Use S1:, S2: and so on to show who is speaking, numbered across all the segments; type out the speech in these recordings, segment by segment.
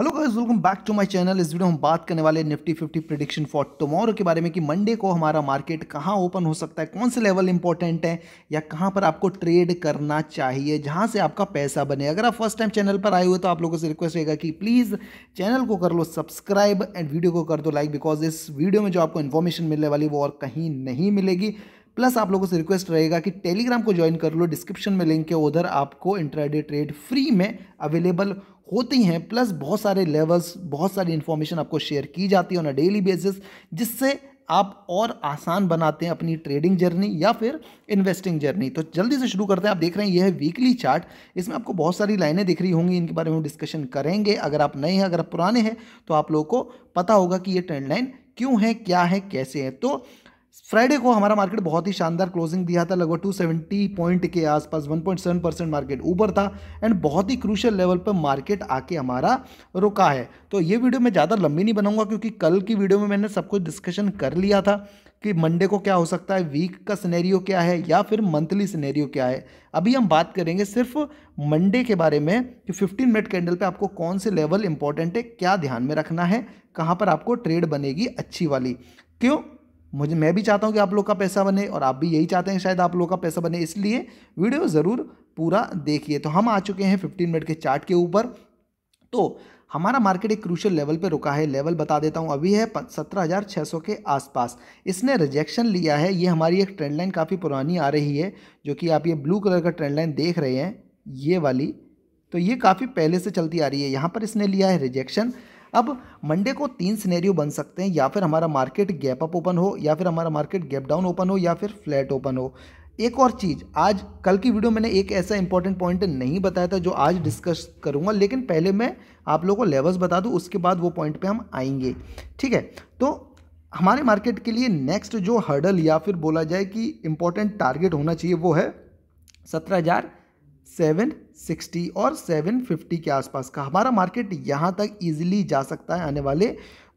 S1: hello guys welcome back to my channel इस video हम बात करने वाले निफ्टी 50 प्रिडिक्शन फॉर टुमारो के बारे में कि मंडे को हमारा मार्केट कहाँ ओपन हो सकता है कौन से लेवल इंपॉर्टेंट है या कहाँ पर आपको ट्रेड करना चाहिए जहाँ से आपका पैसा बने अगर आप फर्स्ट टाइम चैनल पर आए हुए तो आप लोगों से रिक्वेस्ट रहेगा कि प्लीज़ चैनल को कर लो सब्सक्राइब एंड वीडियो को कर दो लाइक बिकॉज इस वीडियो में जो आपको इन्फॉर्मेशन मिलने वाली वो और कहीं नहीं मिलेगी प्लस आप लोगों से रिक्वेस्ट रहेगा कि टेलीग्राम को ज्वाइन कर लो डिस्क्रिप्शन में लिंक है उधर आपको इंट्राडे ट्रेड फ्री में अवेलेबल होती हैं प्लस बहुत सारे लेवल्स बहुत सारी इन्फॉर्मेशन आपको शेयर की जाती है ऑन अ डेली बेसिस जिससे आप और आसान बनाते हैं अपनी ट्रेडिंग जर्नी या फिर इन्वेस्टिंग जर्नी तो जल्दी से शुरू करते हैं आप देख रहे हैं यह है वीकली चार्ट इसमें आपको बहुत सारी लाइनें दिख रही होंगी इनके बारे में डिस्कशन करेंगे अगर आप नए हैं अगर आप पुराने हैं तो आप लोगों को पता होगा कि ये ट्रेंड लाइन क्यों है क्या है कैसे है तो फ्राइडे को हमारा मार्केट बहुत ही शानदार क्लोजिंग दिया था लगभग 270 पॉइंट के आसपास 1.7 परसेंट मार्केट ऊपर था एंड बहुत ही क्रूशल लेवल पर मार्केट आके हमारा रुका है तो ये वीडियो मैं ज़्यादा लंबी नहीं बनाऊंगा क्योंकि कल की वीडियो में मैंने सब कुछ डिस्कशन कर लिया था कि मंडे को क्या हो सकता है वीक का सिनेरियो क्या है या फिर मंथली सिनेरियो क्या है अभी हम बात करेंगे सिर्फ मंडे के बारे में कि 15 मिनट कैंडल पे आपको कौन से लेवल इंपॉर्टेंट है क्या ध्यान में रखना है कहाँ पर आपको ट्रेड बनेगी अच्छी वाली क्यों मुझे मैं भी चाहता हूँ कि आप लोग का पैसा बने और आप भी यही चाहते हैं शायद आप लोग का पैसा बने इसलिए वीडियो ज़रूर पूरा देखिए तो हम आ चुके हैं फिफ्टीन मिनट के चार्ट के ऊपर तो हमारा मार्केट एक क्रूशल लेवल पे रुका है लेवल बता देता हूँ अभी है सत्रह हज़ार छः सौ के आसपास इसने रिजेक्शन लिया है ये हमारी एक ट्रेंड लाइन काफ़ी पुरानी आ रही है जो कि आप ये ब्लू कलर का ट्रेंड लाइन देख रहे हैं ये वाली तो ये काफ़ी पहले से चलती आ रही है यहाँ पर इसने लिया है रिजेक्शन अब मंडे को तीन सिनेरियो बन सकते हैं या फिर हमारा मार्केट गैप अप ओपन हो या फिर हमारा मार्केट गैप डाउन ओपन हो या फिर फ्लैट ओपन हो एक और चीज़ आज कल की वीडियो मैंने एक ऐसा इंपॉर्टेंट पॉइंट नहीं बताया था जो आज डिस्कस करूंगा लेकिन पहले मैं आप लोगों को लेवल्स बता दूं उसके बाद वो पॉइंट पे हम आएंगे ठीक है तो हमारे मार्केट के लिए नेक्स्ट जो हर्डल या फिर बोला जाए कि इम्पोर्टेंट टारगेट होना चाहिए वो है सत्रह हज़ार 760 और 750 के आसपास का हमारा मार्केट यहाँ तक ईजिली जा सकता है आने वाले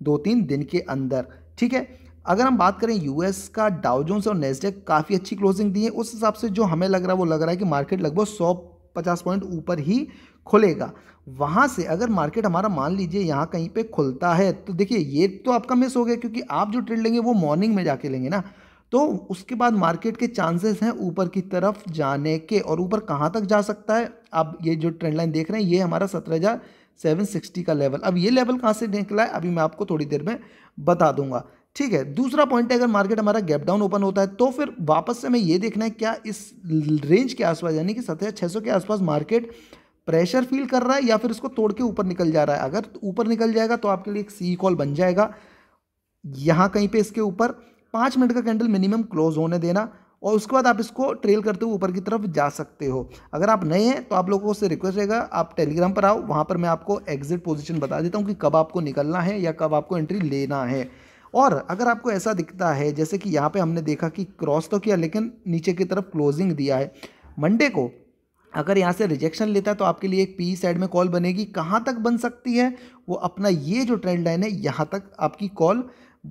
S1: दो तीन दिन के अंदर ठीक है अगर हम बात करें यूएस का डाउजोन्स और नेस्डेक काफ़ी अच्छी क्लोजिंग दी है उस हिसाब से जो हमें लग रहा है वो लग रहा है कि मार्केट लगभग सौ पचास पॉइंट ऊपर ही खुलेगा वहाँ से अगर मार्केट हमारा मान लीजिए यहाँ कहीं पे खुलता है तो देखिए ये तो आपका मिस हो गया क्योंकि आप जो ट्रेड लेंगे वो मॉर्निंग में जाके लेंगे ना तो उसके बाद मार्केट के चांसेस हैं ऊपर की तरफ जाने के और ऊपर कहाँ तक जा सकता है आप ये जो ट्रेंड लाइन देख रहे हैं ये हमारा सत्रह हज़ार सेवन सिक्सटी का लेवल अब ये लेवल कहाँ से निकला है अभी मैं आपको थोड़ी देर में बता दूंगा ठीक है दूसरा पॉइंट है अगर मार्केट हमारा गैप डाउन ओपन होता है तो फिर वापस से हमें ये देखना है क्या इस रेंज के आसपास यानी कि सत्रह छः सौ के आसपास मार्केट प्रेशर फील कर रहा है या फिर इसको तोड़ के ऊपर निकल जा रहा है अगर ऊपर निकल जाएगा तो आपके लिए एक सी कॉल बन जाएगा यहाँ कहीं पे इसके ऊपर पाँच मिनट का कैंडल मिनिमम क्लोज होने देना और उसके बाद आप इसको ट्रेल करते हुए ऊपर की तरफ जा सकते हो अगर आप नए हैं तो आप लोगों से रिक्वेस्ट रहेगा आप टेलीग्राम पर आओ वहाँ पर मैं आपको एग्जिट पोजीशन बता देता हूँ कि कब आपको निकलना है या कब आपको एंट्री लेना है और अगर आपको ऐसा दिखता है जैसे कि यहाँ पे हमने देखा कि क्रॉस तो किया लेकिन नीचे की तरफ क्लोजिंग दिया है मंडे को अगर यहाँ से रिजेक्शन लेता है तो आपके लिए एक पी साइड में कॉल बनेगी कहाँ तक बन सकती है वो अपना ये जो ट्रेंड लाइन है यहाँ तक आपकी कॉल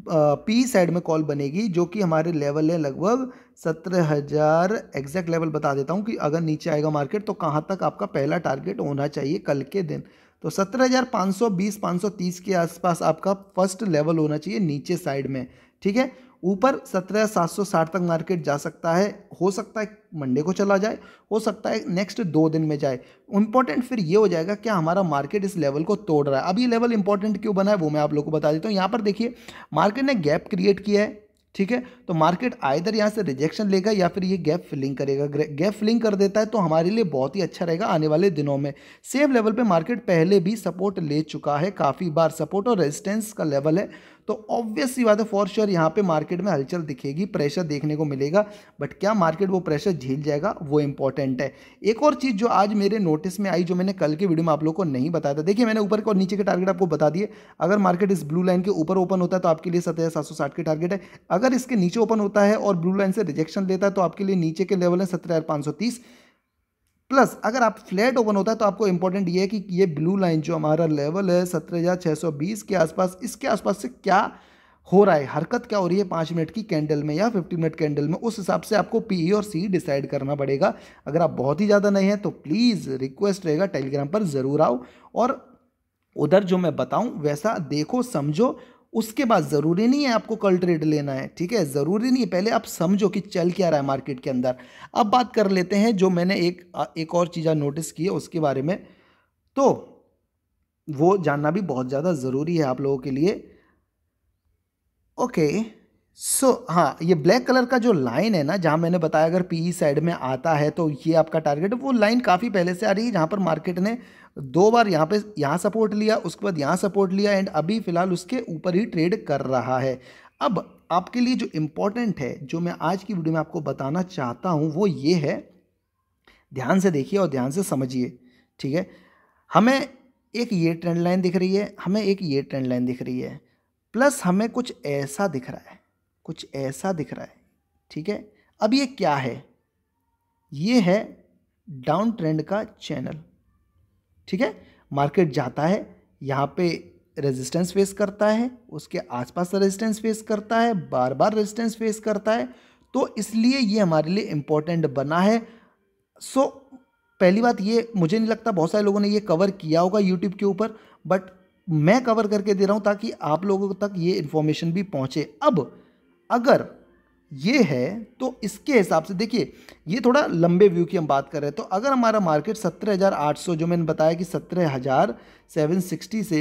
S1: पी साइड में कॉल बनेगी जो कि हमारे लेवल है लगभग सत्रह हज़ार एग्जैक्ट लेवल बता देता हूँ कि अगर नीचे आएगा मार्केट तो कहाँ तक आपका पहला टारगेट होना चाहिए कल के दिन तो सत्रह हज़ार पाँच सौ बीस पाँच सौ तीस के आसपास आपका फर्स्ट लेवल होना चाहिए नीचे साइड में ठीक है ऊपर सत्रह सात सौ साठ तक मार्केट जा सकता है हो सकता है मंडे को चला जाए हो सकता है नेक्स्ट दो दिन में जाए इंपॉर्टेंट फिर ये हो जाएगा क्या हमारा मार्केट इस लेवल को तोड़ रहा है अब ये लेवल इंपॉर्टेंट क्यों बना है वो मैं आप लोग को बता देता हूँ यहाँ पर देखिए मार्केट ने गैप क्रिएट किया है ठीक है तो मार्केट आइधर यहाँ से रिजेक्शन लेगा या फिर ये गैप फिलिंग करेगा गैप फिलिंग कर देता है तो हमारे लिए बहुत ही अच्छा रहेगा आने वाले दिनों में सेम लेवल पे मार्केट पहले भी सपोर्ट ले चुका है काफ़ी बार सपोर्ट और रेजिस्टेंस का लेवल है तो ऑब्वियस सी बात है फॉर श्योर यहाँ पे मार्केट में हलचल दिखेगी प्रेशर देखने को मिलेगा बट क्या मार्केट वो प्रेशर झेल जाएगा वो इंपॉर्टेंट है एक और चीज़ जो आज मेरे नोटिस में आई जो मैंने कल के वीडियो में आप लोग को नहीं बताया था देखिए मैंने ऊपर और नीचे के टारगेट आपको बता दिए अगर मार्केट इस ब्लू लाइन के ऊपर ओपन होता है तो आपके लिए सत्रह सात सौ साठ के टारगेट है अगर इसके नीचे ओपन होता है और ब्लू लाइन से रिजेक्शन लेता है तो आपके लिए नीचे के लेवल है सत्रह हज़ार सौ तीस प्लस अगर आप फ्लैट ओपन होता है तो आपको इंपॉर्टेंट ये है कि ये ब्लू लाइन जो हमारा लेवल है सत्रह के आसपास इसके आसपास से क्या हो रहा है हरकत क्या हो रही है पाँच मिनट की कैंडल में या फिफ्टी मिनट कैंडल में उस हिसाब से आपको पी e और सी डिसाइड करना पड़ेगा अगर आप बहुत ही ज़्यादा नहीं हैं तो प्लीज़ रिक्वेस्ट रहेगा टेलीग्राम पर ज़रूर आओ और उधर जो मैं बताऊं वैसा देखो समझो उसके बाद ज़रूरी नहीं है आपको कल ट्रेड लेना है ठीक है ज़रूरी नहीं है पहले आप समझो कि चल क्या रहा है मार्केट के अंदर अब बात कर लेते हैं जो मैंने एक एक और चीज़ नोटिस की है उसके बारे में तो वो जानना भी बहुत ज़्यादा ज़रूरी है आप लोगों के लिए ओके सो so, हाँ ये ब्लैक कलर का जो लाइन है ना जहाँ मैंने बताया अगर पीई साइड e में आता है तो ये आपका टारगेट वो लाइन काफ़ी पहले से आ रही है जहाँ पर मार्केट ने दो बार यहाँ पे यहाँ सपोर्ट लिया उसके बाद यहाँ सपोर्ट लिया एंड अभी फ़िलहाल उसके ऊपर ही ट्रेड कर रहा है अब आपके लिए जो इम्पोर्टेंट है जो मैं आज की वीडियो में आपको बताना चाहता हूँ वो ये है ध्यान से देखिए और ध्यान से समझिए ठीक है हमें एक ये ट्रेंड लाइन दिख रही है हमें एक ये ट्रेंड लाइन दिख रही है प्लस हमें कुछ ऐसा दिख रहा है कुछ ऐसा दिख रहा है ठीक है अब ये क्या है ये है डाउन ट्रेंड का चैनल ठीक है मार्केट जाता है यहाँ पे रेजिस्टेंस फेस करता है उसके आसपास रेजिस्टेंस फेस करता है बार बार रेजिस्टेंस फेस करता है तो इसलिए ये हमारे लिए इम्पोर्टेंट बना है सो so, पहली बात ये मुझे नहीं लगता बहुत सारे लोगों ने ये कवर किया होगा यूट्यूब के ऊपर बट मैं कवर करके दे रहा हूँ ताकि आप लोगों तक ये इन्फॉर्मेशन भी पहुँचे अब अगर ये है तो इसके हिसाब से देखिए ये थोड़ा लंबे व्यू की हम बात कर रहे हैं तो अगर हमारा मार्केट 17,800 जो मैंने बताया कि 17,760 से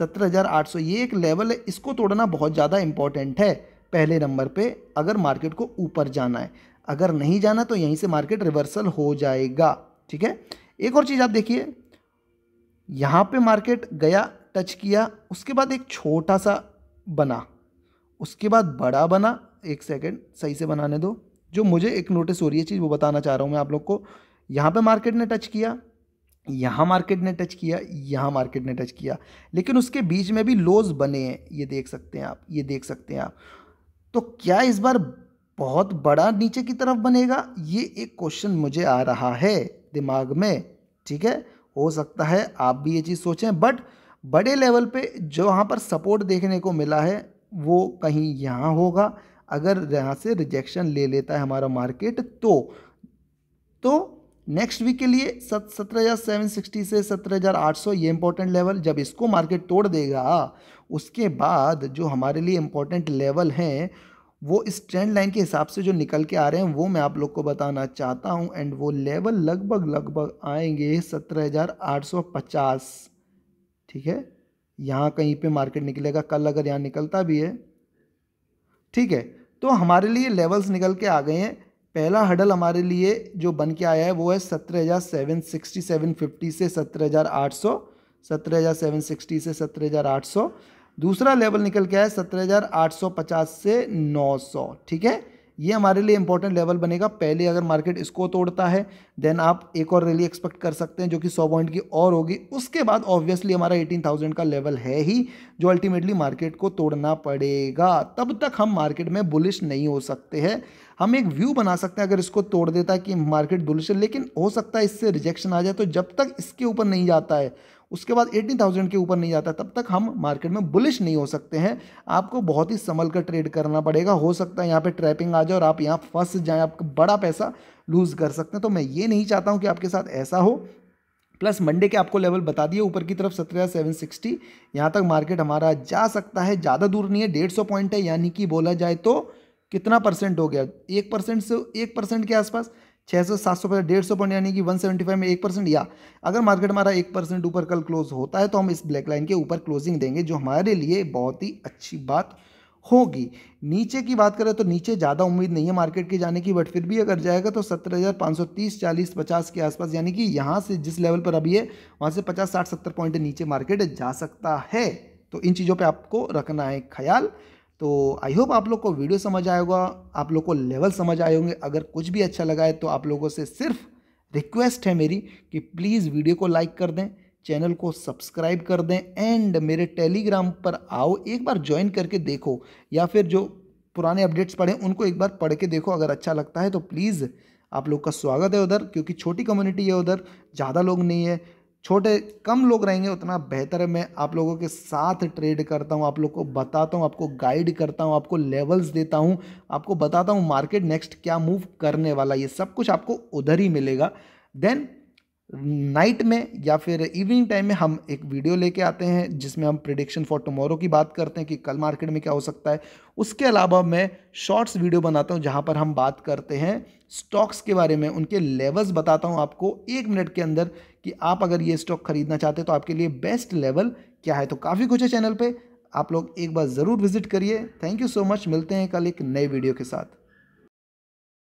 S1: 17,800 ये एक लेवल है इसको तोड़ना बहुत ज़्यादा इम्पॉर्टेंट है पहले नंबर पे अगर मार्केट को ऊपर जाना है अगर नहीं जाना तो यहीं से मार्केट रिवर्सल हो जाएगा ठीक है एक और चीज़ आप देखिए यहाँ पर मार्केट गया टच किया उसके बाद एक छोटा सा बना उसके बाद बड़ा बना एक सेकेंड सही से बनाने दो जो मुझे एक नोटिस हो रही है चीज़ वो बताना चाह रहा हूँ मैं आप लोग को यहाँ पे मार्केट ने टच किया यहाँ मार्केट ने टच किया यहाँ मार्केट ने टच किया लेकिन उसके बीच में भी लोज बने हैं ये देख सकते हैं आप ये देख सकते हैं आप तो क्या इस बार बहुत बड़ा नीचे की तरफ बनेगा ये एक क्वेश्चन मुझे आ रहा है दिमाग में ठीक है हो सकता है आप भी ये चीज़ सोचें बट बड़े लेवल पे जो वहाँ पर सपोर्ट देखने को मिला है वो कहीं यहाँ होगा अगर यहाँ से रिजेक्शन ले लेता है हमारा मार्केट तो तो नेक्स्ट वीक के लिए सत सत्रह हज़ार सेवन सिक्सटी से सत्रह हज़ार आठ सौ ये इंपॉर्टेंट लेवल जब इसको मार्केट तोड़ देगा उसके बाद जो हमारे लिए इम्पोर्टेंट लेवल हैं वो इस ट्रेंड लाइन के हिसाब से जो निकल के आ रहे हैं वो मैं आप लोग को बताना चाहता हूँ एंड वो लेवल लगभग लगभग आएंगे सत्रह हज़ार आठ सौ पचास ठीक है यहाँ कहीं पे मार्केट निकलेगा कल अगर यहाँ निकलता भी है ठीक है तो हमारे लिए लेवल्स निकल के आ गए हैं पहला हडल हमारे लिए जो बन के आया है वो है सत्रह हज़ार सेवन सिक्सटी सेवन फिफ्टी से सत्रह हज़ार आठ सौ सत्रह हज़ार सेवन सिक्सटी से सत्रह हज़ार आठ सौ दूसरा लेवल निकल के आया है सत्रह हज़ार आठ सौ पचास से नौ सौ ठीक है ये हमारे लिए इंपॉर्टेंट लेवल बनेगा पहले अगर मार्केट इसको तोड़ता है देन आप एक और रैली एक्सपेक्ट कर सकते हैं जो कि सौ पॉइंट की और होगी उसके बाद ऑब्वियसली हमारा एटीन थाउजेंड का लेवल है ही जो अल्टीमेटली मार्केट को तोड़ना पड़ेगा तब तक हम मार्केट में बुलिश नहीं हो सकते हैं हम एक व्यू बना सकते हैं अगर इसको तोड़ देता कि मार्केट बुलिश है लेकिन हो सकता है इससे रिजेक्शन आ जाए तो जब तक इसके ऊपर नहीं जाता है उसके बाद एट्टी थाउजेंड के ऊपर नहीं जाता तब तक हम मार्केट में बुलिश नहीं हो सकते हैं आपको बहुत ही संभल कर ट्रेड करना पड़ेगा हो सकता है यहाँ पे ट्रैपिंग आ जाए और आप यहाँ फंस जाएँ आपका बड़ा पैसा लूज़ कर सकते हैं तो मैं ये नहीं चाहता हूँ कि आपके साथ ऐसा हो प्लस मंडे के आपको लेवल बता दिए ऊपर की तरफ सत्रह सेवन सिक्सटी यहाँ तक मार्केट हमारा जा सकता है ज़्यादा दूर नहीं है डेढ़ सौ पॉइंट है यानी कि बोला जाए तो कितना परसेंट हो गया एक परसेंट से एक परसेंट के आसपास छः सौ सात सौ पचास डेढ़ सौ पॉइंट यानी कि वन सेवेंटी फाइव में एक परसेंट या अगर मार्केट हमारा एक परसेंट ऊपर कल क्लोज होता है तो हम इस ब्लैक लाइन के ऊपर क्लोजिंग देंगे जो हमारे लिए बहुत ही अच्छी बात होगी नीचे की बात करें तो नीचे ज़्यादा उम्मीद नहीं है मार्केट के जाने की बट फिर भी अगर जाएगा तो सत्तर हज़ार पाँच सौ तीस चालीस पचास के आसपास यानी कि यहाँ से जिस लेवल पर अभी है वहाँ से पचास साठ सत्तर पॉइंट नीचे मार्केट जा सकता है तो इन चीज़ों पर आपको रखना है ख्याल तो आई होप आप लोग को वीडियो समझ आएगा होगा आप लोग को लेवल समझ आए होंगे अगर कुछ भी अच्छा लगा है तो आप लोगों से सिर्फ रिक्वेस्ट है मेरी कि प्लीज़ वीडियो को लाइक कर दें चैनल को सब्सक्राइब कर दें एंड मेरे टेलीग्राम पर आओ एक बार ज्वाइन करके देखो या फिर जो पुराने अपडेट्स पढ़ें उनको एक बार पढ़ के देखो अगर अच्छा लगता है तो प्लीज़ आप लोग का स्वागत है उधर क्योंकि छोटी कम्युनिटी है उधर ज़्यादा लोग नहीं है छोटे कम लोग रहेंगे उतना बेहतर है मैं आप लोगों के साथ ट्रेड करता हूँ आप लोग को बताता हूँ आपको गाइड करता हूँ आपको लेवल्स देता हूँ आपको बताता हूँ मार्केट नेक्स्ट क्या मूव करने वाला ये सब कुछ आपको उधर ही मिलेगा देन नाइट में या फिर इवनिंग टाइम में हम एक वीडियो लेके आते हैं जिसमें हम प्रिडिक्शन फॉर टमोरो की बात करते हैं कि कल मार्केट में क्या हो सकता है उसके अलावा मैं शॉर्ट्स वीडियो बनाता हूं जहां पर हम बात करते हैं स्टॉक्स के बारे में उनके लेवल्स बताता हूं आपको एक मिनट के अंदर कि आप अगर ये स्टॉक खरीदना चाहते हैं तो आपके लिए बेस्ट लेवल क्या है तो काफ़ी कुछ है चैनल पर आप लोग एक बार ज़रूर विजिट करिए थैंक यू सो मच मिलते हैं कल एक नए वीडियो के साथ